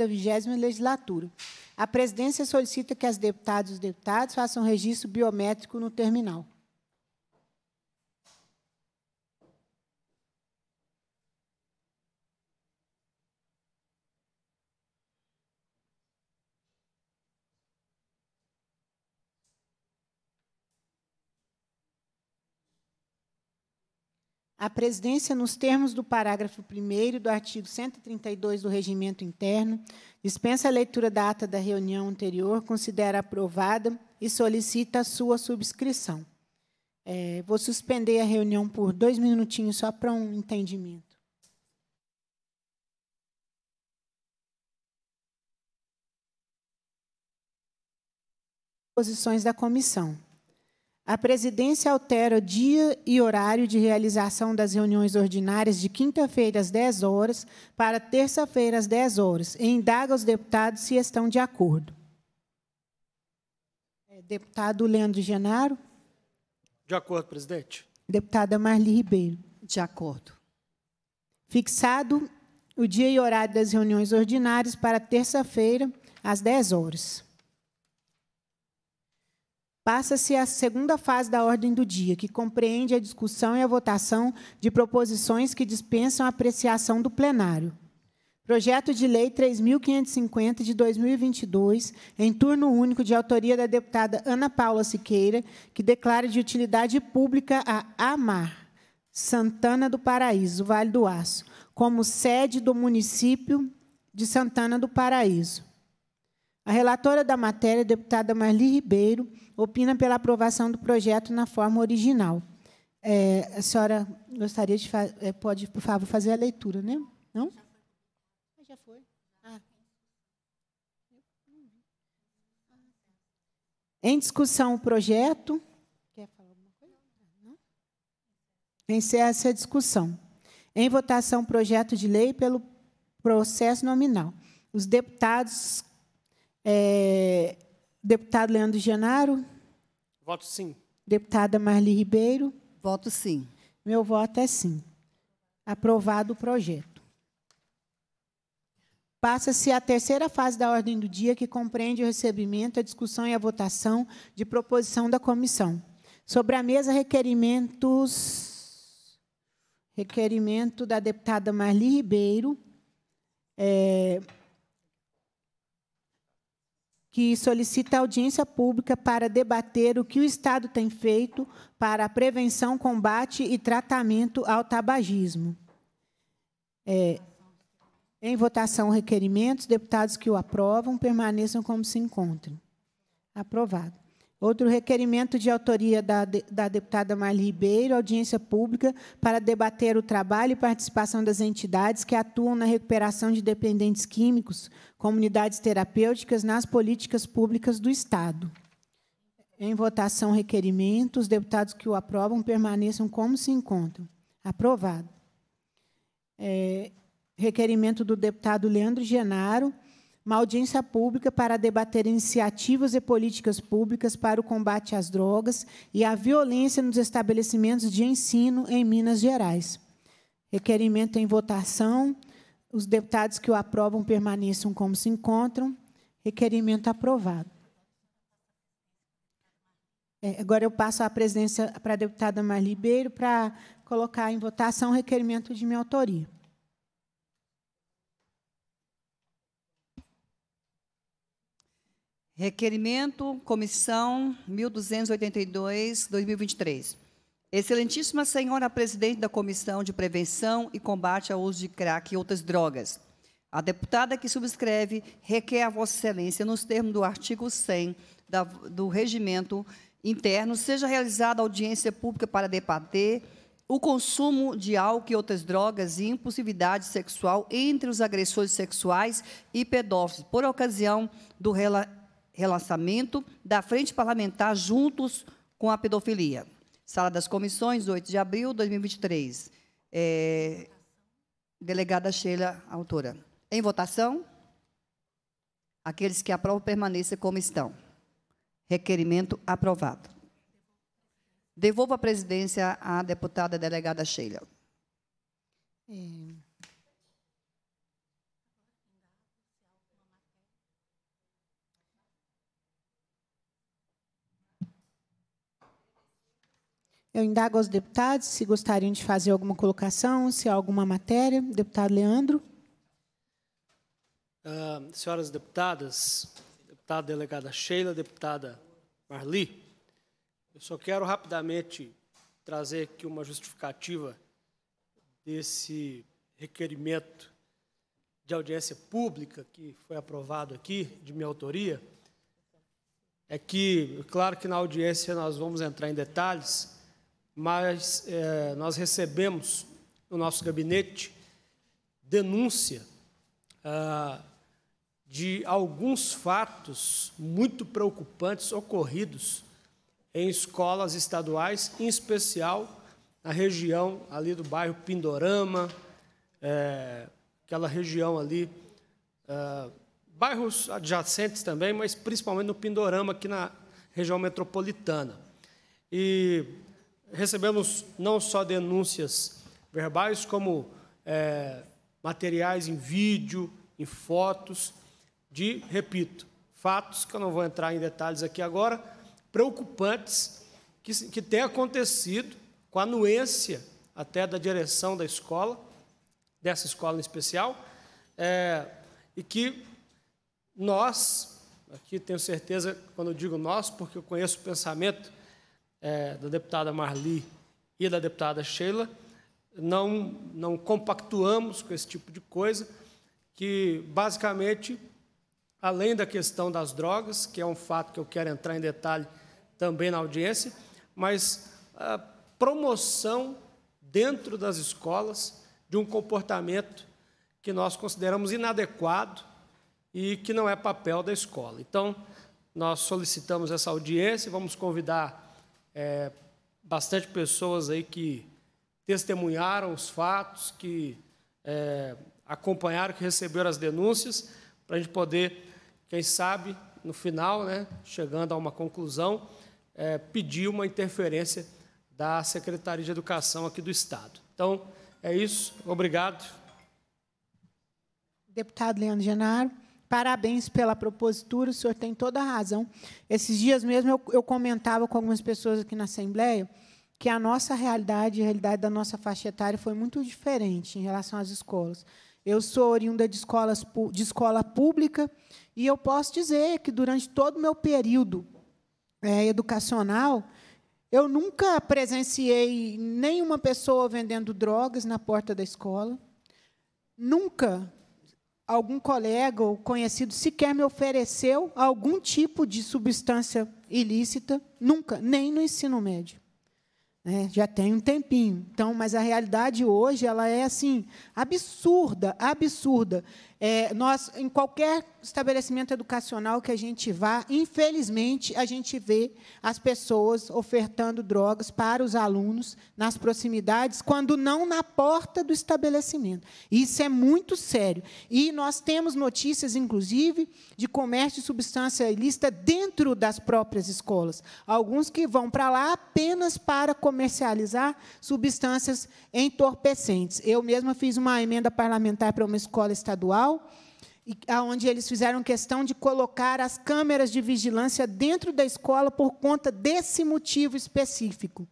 da 20 legislatura. A presidência solicita que as deputadas e os deputados façam registro biométrico no terminal. a presidência, nos termos do parágrafo 1 do artigo 132 do Regimento Interno, dispensa a leitura da ata da reunião anterior, considera aprovada e solicita a sua subscrição. É, vou suspender a reunião por dois minutinhos, só para um entendimento. Posições da comissão. A presidência altera o dia e horário de realização das reuniões ordinárias de quinta-feira às 10 horas para terça-feira às 10 horas e indaga os deputados se estão de acordo. É, deputado Leandro Genaro. De acordo, presidente. Deputada Marli Ribeiro. De acordo. Fixado o dia e horário das reuniões ordinárias para terça-feira às 10 horas. Passa-se a segunda fase da ordem do dia, que compreende a discussão e a votação de proposições que dispensam a apreciação do plenário. Projeto de Lei 3.550 de 2022, em turno único, de autoria da deputada Ana Paula Siqueira, que declara de utilidade pública a AMAR, Santana do Paraíso, Vale do Aço, como sede do município de Santana do Paraíso. A relatora da matéria, a deputada Marli Ribeiro, opina pela aprovação do projeto na forma original. É, a senhora gostaria de fazer, é, pode, por favor, fazer a leitura, né? Não? Já foi. Ah, ah. Em discussão o projeto. Quer falar alguma coisa? Não? Encerra-se a discussão. Em votação, projeto de lei pelo processo nominal. Os deputados é, deputado Leandro Genaro? Voto sim. Deputada Marli Ribeiro? Voto sim. Meu voto é sim. Aprovado o projeto. Passa-se a terceira fase da ordem do dia, que compreende o recebimento, a discussão e a votação de proposição da comissão. Sobre a mesa, requerimentos. Requerimento da deputada Marli Ribeiro. É, que solicita audiência pública para debater o que o Estado tem feito para a prevenção, combate e tratamento ao tabagismo. É, em votação, requerimentos. Deputados que o aprovam permaneçam como se encontram. Aprovado. Outro requerimento de autoria da, da deputada Marli Ribeiro, audiência pública para debater o trabalho e participação das entidades que atuam na recuperação de dependentes químicos, comunidades terapêuticas nas políticas públicas do Estado. Em votação, requerimento. Os deputados que o aprovam permaneçam como se encontram. Aprovado. É, requerimento do deputado Leandro Genaro, uma audiência pública para debater iniciativas e políticas públicas para o combate às drogas e à violência nos estabelecimentos de ensino em Minas Gerais. Requerimento em votação. Os deputados que o aprovam permaneçam como se encontram. Requerimento aprovado. É, agora eu passo a presidência para a deputada Marli Ribeiro para colocar em votação o requerimento de minha autoria. Requerimento, comissão 1282-2023. Excelentíssima senhora presidente da Comissão de Prevenção e Combate ao Uso de Crack e Outras Drogas. A deputada que subscreve requer a Vossa Excelência, nos termos do artigo 100 da, do regimento interno, seja realizada audiência pública para debater o consumo de álcool e outras drogas e impulsividade sexual entre os agressores sexuais e pedófilos, por ocasião do relatório relançamento da Frente Parlamentar Juntos com a Pedofilia. Sala das Comissões, 8 de abril de 2023. É, delegada Sheila, autora. Em votação, aqueles que aprovam permaneçam como estão. Requerimento aprovado. Devolvo a presidência à deputada delegada Sheila. É. Eu indago aos deputados se gostariam de fazer alguma colocação, se há alguma matéria. Deputado Leandro. Uh, senhoras deputadas, deputada delegada Sheila, deputada Marli, eu só quero rapidamente trazer aqui uma justificativa desse requerimento de audiência pública que foi aprovado aqui, de minha autoria. É que, claro que na audiência nós vamos entrar em detalhes, mas é, nós recebemos no nosso gabinete denúncia ah, de alguns fatos muito preocupantes ocorridos em escolas estaduais, em especial na região ali do bairro Pindorama, é, aquela região ali, é, bairros adjacentes também, mas principalmente no Pindorama, aqui na região metropolitana. E recebemos não só denúncias verbais, como é, materiais em vídeo, em fotos, de, repito, fatos que eu não vou entrar em detalhes aqui agora, preocupantes que, que têm acontecido com a anuência até da direção da escola, dessa escola em especial, é, e que nós, aqui tenho certeza, quando eu digo nós, porque eu conheço o pensamento é, da deputada Marli e da deputada Sheila, não, não compactuamos com esse tipo de coisa, que basicamente, além da questão das drogas, que é um fato que eu quero entrar em detalhe também na audiência, mas a promoção dentro das escolas de um comportamento que nós consideramos inadequado e que não é papel da escola. Então, nós solicitamos essa audiência, vamos convidar é, bastante pessoas aí que testemunharam os fatos, que é, acompanharam, que receberam as denúncias, para a gente poder, quem sabe, no final, né, chegando a uma conclusão, é, pedir uma interferência da Secretaria de Educação aqui do Estado. Então, é isso. Obrigado. Deputado Leandro Genaro. Parabéns pela propositura, o senhor tem toda a razão. Esses dias mesmo eu, eu comentava com algumas pessoas aqui na Assembleia que a nossa realidade, a realidade da nossa faixa etária foi muito diferente em relação às escolas. Eu sou oriunda de, escolas, de escola pública e eu posso dizer que durante todo o meu período é, educacional, eu nunca presenciei nenhuma pessoa vendendo drogas na porta da escola, nunca algum colega ou conhecido sequer me ofereceu algum tipo de substância ilícita, nunca, nem no ensino médio. É, já tem um tempinho. Então, mas a realidade hoje ela é assim absurda, absurda. É, nós, em qualquer estabelecimento educacional que a gente vá, infelizmente, a gente vê as pessoas ofertando drogas para os alunos nas proximidades, quando não na porta do estabelecimento. Isso é muito sério. E nós temos notícias, inclusive, de comércio de substância ilícita dentro das próprias escolas. Alguns que vão para lá apenas para comercializar substâncias entorpecentes. Eu mesma fiz uma emenda parlamentar para uma escola estadual Natal, onde eles fizeram questão de colocar as câmeras de vigilância dentro da escola por conta desse motivo específico.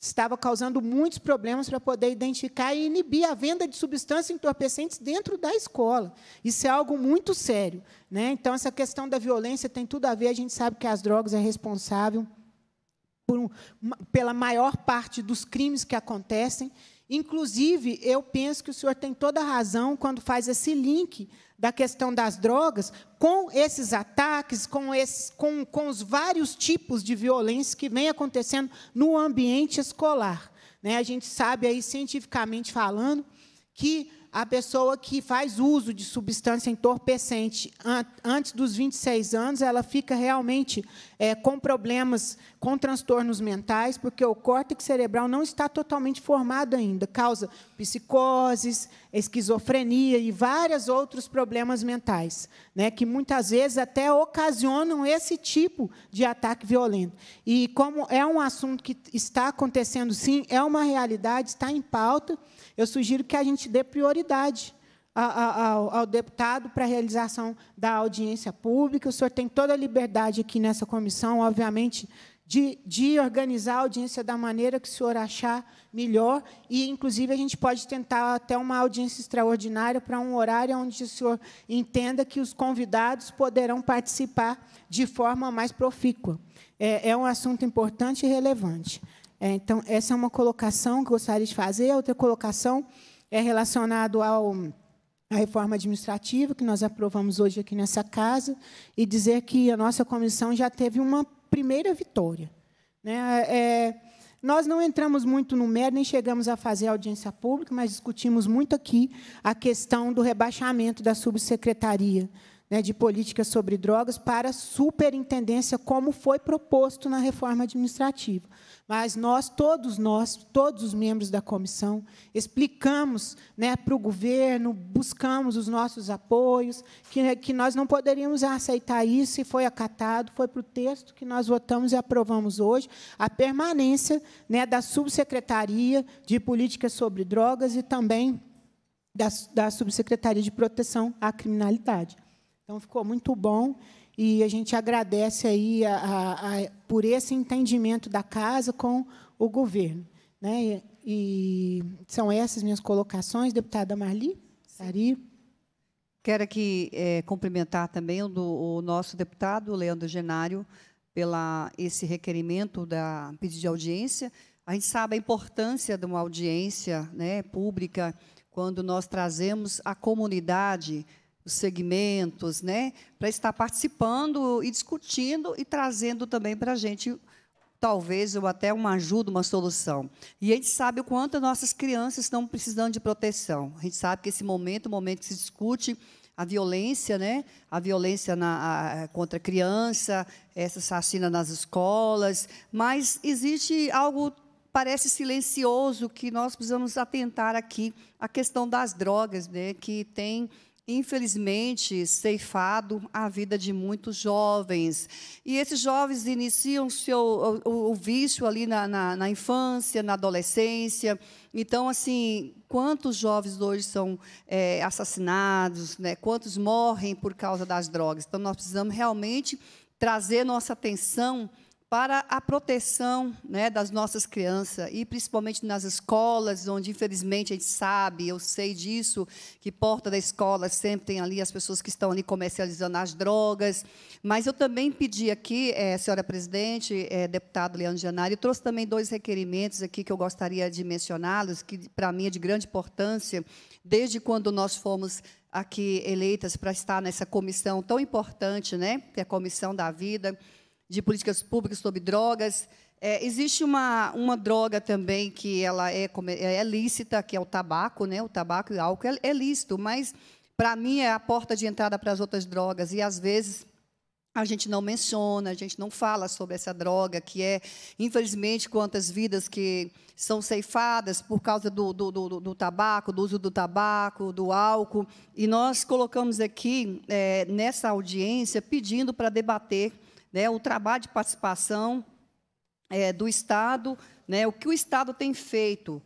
Estava causando muitos problemas para poder identificar e inibir a venda de substâncias entorpecentes dentro da escola. Isso é algo muito sério. Né? Então, essa questão da violência tem tudo a ver, a gente sabe que as drogas é responsável por, pela maior parte dos crimes que acontecem, Inclusive, eu penso que o senhor tem toda a razão quando faz esse link da questão das drogas com esses ataques, com, esses, com, com os vários tipos de violência que vem acontecendo no ambiente escolar. Né? A gente sabe aí, cientificamente falando, que a pessoa que faz uso de substância entorpecente antes dos 26 anos, ela fica realmente é, com problemas, com transtornos mentais, porque o córtex cerebral não está totalmente formado ainda, causa psicoses, esquizofrenia e vários outros problemas mentais, né, que muitas vezes até ocasionam esse tipo de ataque violento. E como é um assunto que está acontecendo, sim, é uma realidade, está em pauta, eu sugiro que a gente dê prioridade autoridade ao, ao, ao deputado para a realização da audiência pública. O senhor tem toda a liberdade aqui nessa comissão, obviamente, de, de, organizar a audiência da maneira que o senhor achar melhor. E, inclusive, a gente pode tentar até uma audiência extraordinária para um horário onde o senhor entenda que os convidados poderão participar de forma mais profícua. É, é um assunto importante e relevante. É, então, essa é uma colocação que eu gostaria de fazer. A outra colocação é relacionado ao reforma administrativa que nós aprovamos hoje aqui nessa casa e dizer que a nossa comissão já teve uma primeira vitória. Né? É, nós não entramos muito no mérito, nem chegamos a fazer audiência pública, mas discutimos muito aqui a questão do rebaixamento da subsecretaria né, de política sobre drogas para a superintendência, como foi proposto na reforma administrativa. Mas nós, todos nós, todos os membros da comissão, explicamos né, para o governo, buscamos os nossos apoios, que, que nós não poderíamos aceitar isso, e foi acatado, foi para o texto que nós votamos e aprovamos hoje, a permanência né, da subsecretaria de política sobre drogas e também da, da Subsecretaria de Proteção à Criminalidade. Então ficou muito bom e a gente agradece aí a, a, a, por esse entendimento da casa com o governo. Né? E, e são essas minhas colocações, deputada Marli. Sari. Quero aqui é, cumprimentar também o, do, o nosso deputado, Leandro Genário, pela esse requerimento da pedido de audiência. A gente sabe a importância de uma audiência né, pública quando nós trazemos a comunidade os segmentos, né, para estar participando e discutindo e trazendo também para a gente talvez ou até uma ajuda, uma solução. E a gente sabe o quanto as nossas crianças estão precisando de proteção. A gente sabe que esse momento, o momento que se discute a violência, né? A violência na, a, contra a criança, essa assassina nas escolas, mas existe algo parece silencioso que nós precisamos atentar aqui a questão das drogas, né? Que tem infelizmente, ceifado a vida de muitos jovens. E esses jovens iniciam seu, o, o vício ali na, na, na, infância, na adolescência. Então, assim, quantos jovens hoje são é, assassinados, né? quantos morrem por causa das drogas? Então, nós precisamos realmente trazer nossa atenção para a proteção né, das nossas crianças, e principalmente nas escolas, onde, infelizmente, a gente sabe, eu sei disso, que porta da escola sempre tem ali as pessoas que estão ali comercializando as drogas. Mas eu também pedi aqui, é, senhora presidente, é, deputado Leandro Janário, eu trouxe também dois requerimentos aqui que eu gostaria de mencioná-los, que para mim é de grande importância, desde quando nós fomos aqui eleitas para estar nessa comissão tão importante, né, que é a Comissão da Vida, de políticas públicas sobre drogas. É, existe uma, uma droga também que ela é, é, é lícita, que é o tabaco, né? O tabaco e o álcool é, é lícito, mas para mim é a porta de entrada para as outras drogas e às vezes a gente não menciona, a gente não fala sobre essa droga, que é, infelizmente, quantas vidas que são ceifadas por causa do, do, do, do tabaco, do uso do tabaco, do álcool. E nós colocamos aqui, é, nessa audiência, pedindo para debater né, o trabalho de participação é, do Estado, né, o que o Estado tem feito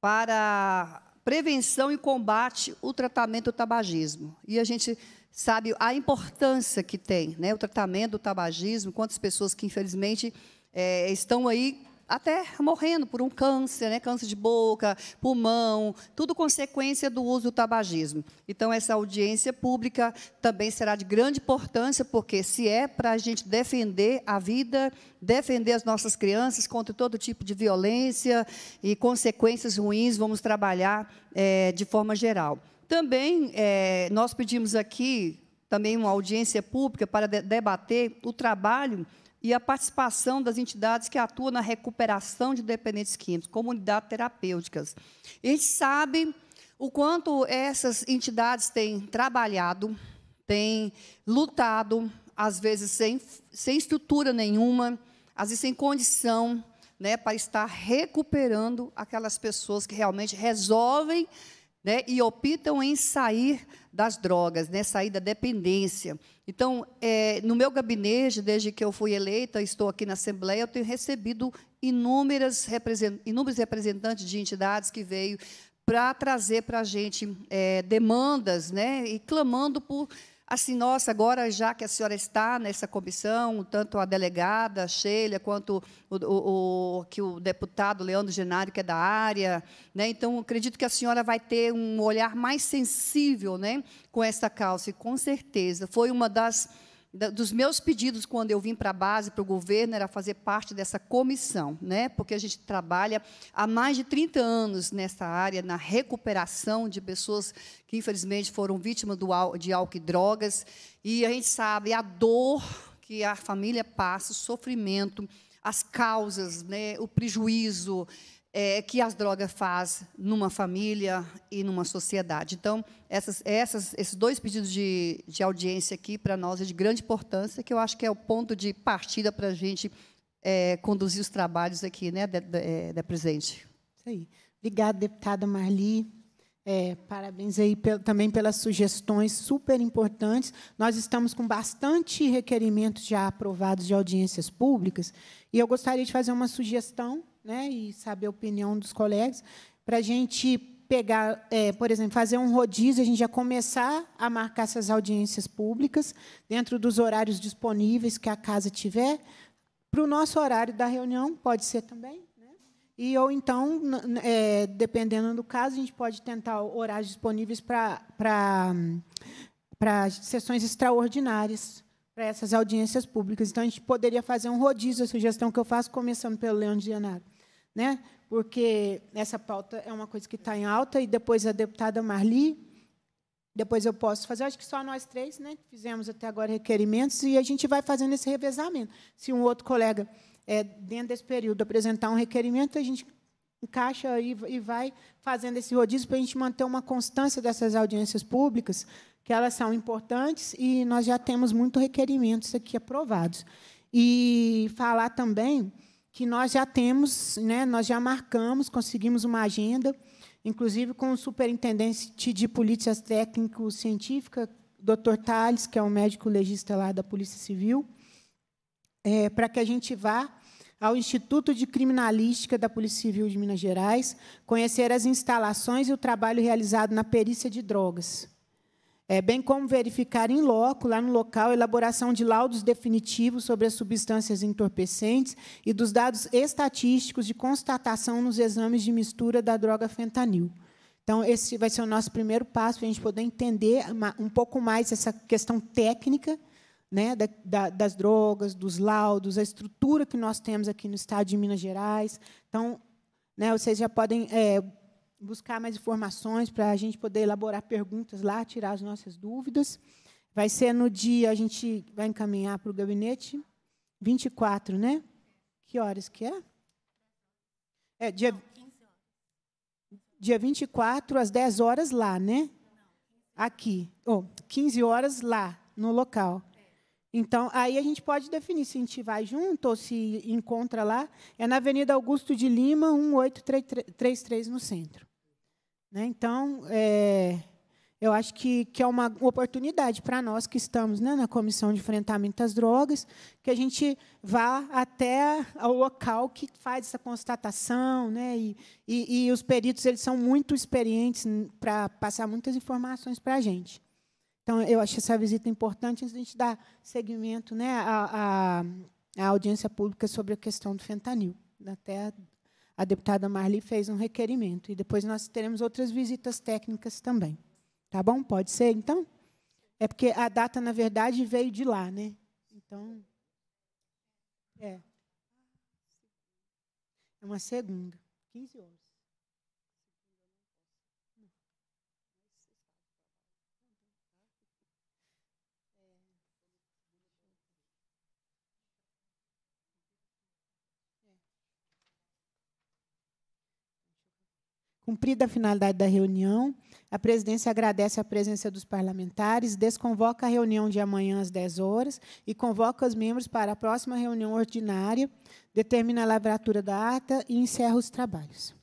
para prevenção e combate o tratamento do tabagismo. E a gente sabe a importância que tem né, o tratamento do tabagismo, quantas pessoas que, infelizmente, é, estão aí até morrendo por um câncer, né? câncer de boca, pulmão, tudo consequência do uso do tabagismo. Então, essa audiência pública também será de grande importância, porque se é para a gente defender a vida, defender as nossas crianças contra todo tipo de violência e consequências ruins, vamos trabalhar é, de forma geral. Também é, nós pedimos aqui também uma audiência pública para debater o trabalho e a participação das entidades que atuam na recuperação de dependentes químicos, comunidades terapêuticas. A gente sabe o quanto essas entidades têm trabalhado, têm lutado, às vezes sem, sem estrutura nenhuma, às vezes sem condição, né, para estar recuperando aquelas pessoas que realmente resolvem né, e optam em sair das drogas, né, sair da dependência. Então, é, no meu gabinete, desde que eu fui eleita, estou aqui na Assembleia, eu tenho recebido inúmeras represent inúmeros representantes de entidades que veio para trazer para a gente é, demandas né, e clamando por assim, nossa, agora já que a senhora está nessa comissão, tanto a delegada Sheila quanto o, o, o, que o deputado Leandro Genário, que é da área, né? então acredito que a senhora vai ter um olhar mais sensível né, com essa causa, e com certeza foi uma das dos meus pedidos quando eu vim para a base, para o governo, era fazer parte dessa comissão, né? porque a gente trabalha há mais de 30 anos nessa área, na recuperação de pessoas que, infelizmente, foram vítimas do, de álcool e drogas. E a gente sabe a dor que a família passa, o sofrimento, as causas, né? o prejuízo, é, que as drogas faz numa família e numa sociedade. Então, essas, essas, esses dois pedidos de, de audiência aqui, para nós, é de grande importância, que eu acho que é o ponto de partida para a gente é, conduzir os trabalhos aqui, né, da, da, é, da presente. Isso aí. Obrigada, deputada Marli. É, parabéns aí também pelas sugestões super importantes. Nós estamos com bastante requerimentos já aprovados de audiências públicas, e eu gostaria de fazer uma sugestão né, e saber a opinião dos colegas, para a gente pegar, é, por exemplo, fazer um rodízio, a gente já começar a marcar essas audiências públicas dentro dos horários disponíveis que a casa tiver, para o nosso horário da reunião, pode ser também. Né? E ou então, é, dependendo do caso, a gente pode tentar horários disponíveis para, para, para sessões extraordinárias para essas audiências públicas. Então, a gente poderia fazer um rodízio, a sugestão que eu faço, começando pelo Leandro Genaro né? porque essa pauta é uma coisa que está em alta, e depois a deputada Marli, depois eu posso fazer, acho que só nós três né, fizemos até agora requerimentos, e a gente vai fazendo esse revezamento. Se um outro colega, é, dentro desse período, apresentar um requerimento, a gente encaixa e, e vai fazendo esse rodízio para a gente manter uma constância dessas audiências públicas, que elas são importantes, e nós já temos muitos requerimentos aqui aprovados. E falar também que nós já temos, né, nós já marcamos, conseguimos uma agenda, inclusive com o superintendente de Polícia técnico-científica, Dr. Tales, que é um médico legista lá da Polícia Civil, é, para que a gente vá ao Instituto de Criminalística da Polícia Civil de Minas Gerais, conhecer as instalações e o trabalho realizado na perícia de drogas é, bem como verificar em loco, lá no local, a elaboração de laudos definitivos sobre as substâncias entorpecentes e dos dados estatísticos de constatação nos exames de mistura da droga fentanil. Então, esse vai ser o nosso primeiro passo para a gente poder entender um pouco mais essa questão técnica né, da, das drogas, dos laudos, a estrutura que nós temos aqui no estado de Minas Gerais. Então, né, vocês já podem é, buscar mais informações para a gente poder elaborar perguntas lá, tirar as nossas dúvidas. Vai ser no dia, a gente vai encaminhar para o gabinete 24, né? Que horas que é? É, dia, dia 24, às 10 horas lá, né? Aqui. Ou oh, 15 horas lá, no local. É. Então, aí a gente pode definir se a gente vai junto ou se encontra lá. É na Avenida Augusto de Lima, 1833, no centro. Né? Então, é, eu acho que, que é uma oportunidade para nós que estamos né, na Comissão de Enfrentamento às Drogas, que a gente vá até ao local que faz essa constatação. Né, e, e, e os peritos eles são muito experientes para passar muitas informações para a gente. Então, eu acho essa visita importante antes de a gente dar seguimento né, à, à, à audiência pública sobre a questão do fentanil. Até a deputada Marli fez um requerimento. E depois nós teremos outras visitas técnicas também. Tá bom? Pode ser, então? É porque a data, na verdade, veio de lá, né? Então. É. É uma segunda, 15 horas. Cumprida a finalidade da reunião, a presidência agradece a presença dos parlamentares, desconvoca a reunião de amanhã às 10 horas e convoca os membros para a próxima reunião ordinária, determina a lavratura da ata e encerra os trabalhos.